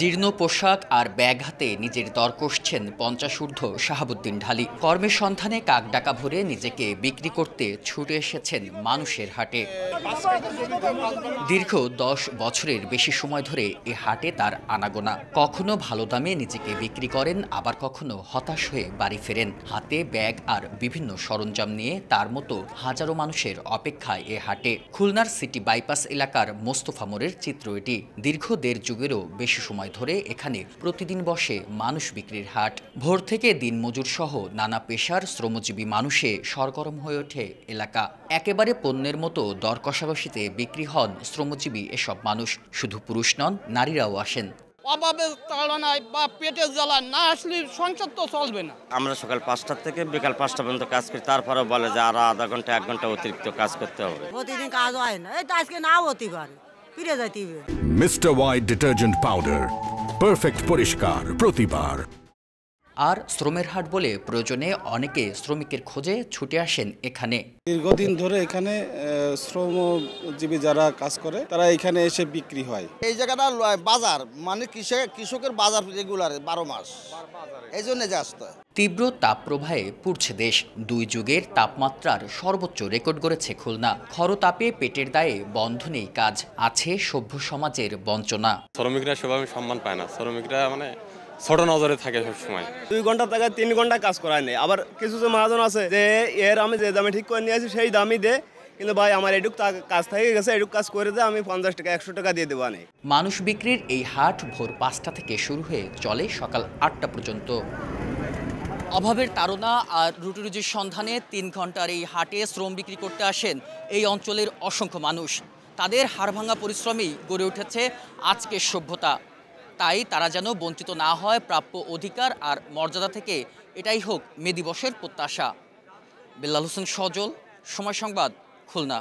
জীর্ণ পোশাক আর ব্যাগ হাতে নিজের দর কষছেন পঞ্চাশূর্ধ শাহাবুদ্দিন ঢালি কর্মের সন্ধানে কাক ডাকা ভরে নিজেকে বিক্রি করতে ছুটে এসেছেন মানুষের হাটে দীর্ঘ দশ বছরের বেশি সময় ধরে এ হাটে তার আনাগোনা কখনো ভালো দামে নিজেকে বিক্রি করেন আবার কখনো হতাশ হয়ে বাড়ি ফেরেন হাতে ব্যাগ আর বিভিন্ন সরঞ্জাম নিয়ে তার মতো হাজারো মানুষের অপেক্ষায় এ হাটে খুলনার সিটি বাইপাস এলাকার মোস্তফা মোড়ের চিত্র এটি দীর্ঘ দেড় যুগেরও বেশি সময় ধরে এখানে প্রতিদিন বসে মানুষ বিক্রির হাট ভোর থেকে মজুর সহ নানা পেশার শ্রমজীবী মানুষে সরগরম হয়ে ওঠে এলাকা একেবারে পণ্যের মতো দর কষাকষিতে বিক্রি হন শ্রমজীবী এসব মানুষ শুধু পুরুষ নন নারীরাও আসেন তাড়নায় বা পেটের জ্বালায় না আসলে সংসার তো চলবে না আমরা সকাল পাঁচটার থেকে বিকাল পাঁচটা পর্যন্ত কাজ করি তারপরে বলে যে আর আধা ঘন্টা এক ঘন্টা অতিরিক্ত কাজ করতে হবে প্রতিদিন কাজ হয় না এই আজকে फिर जाती है Mr White detergent powder perfect परिष्कार प्रतिबार আর শ্রমের হাট বলে প্রয়োজনে অনেকে শ্রমিকের খোঁজে ছুটে আসেন এখানে দীর্ঘদিন ধরে এখানে শ্রমজীবী যারা কাজ করে তারা এখানে এসে বিক্রি হয় এই জায়গাটা বাজার মানে কৃষক কৃষকের বাজার রেগুলার বারো মাস এই জন্য আসতে তীব্র তাপপ্রবাহে পুড়ছে দেশ দুই যুগের তাপমাত্রার সর্বোচ্চ রেকর্ড করেছে খুলনা খরতাপে পেটের দায়ে বন্ধ নেই কাজ আছে সভ্য সমাজের বঞ্চনা শ্রমিকরা সেভাবে সম্মান পায় না শ্রমিকরা মানে ছোট নজরে থাকে সবসময় দুই ঘন্টা টাকা তিন ঘন্টা কাজ করায় নেই আবার কিছু কিছু মহাজন আছে যে এর আমি যে দামে ঠিক করে নিয়ে আসি সেই দামই দে কিন্তু ভাই আমার এটুক কাজ থেকে গেছে এটুক কাজ করে দে আমি পঞ্চাশ টাকা একশো টাকা দিয়ে দেবো আনে মানুষ বিক্রির এই হাট ভোর পাঁচটা থেকে শুরু হয়ে চলে সকাল আটটা পর্যন্ত অভাবের তাড়না আর রুটি রুজির সন্ধানে তিন ঘন্টার এই হাটে শ্রম বিক্রি করতে আসেন এই অঞ্চলের অসংখ্য মানুষ তাদের হাড়ভাঙা পরিশ্রমেই গড়ে উঠেছে আজকের সভ্যতা তাই তারা যেন বঞ্চিত না হয় প্রাপ্য অধিকার আর মর্যাদা থেকে এটাই হোক মে দিবসের প্রত্যাশা বেল্লাল হোসেন সজল সময় সংবাদ খুলনা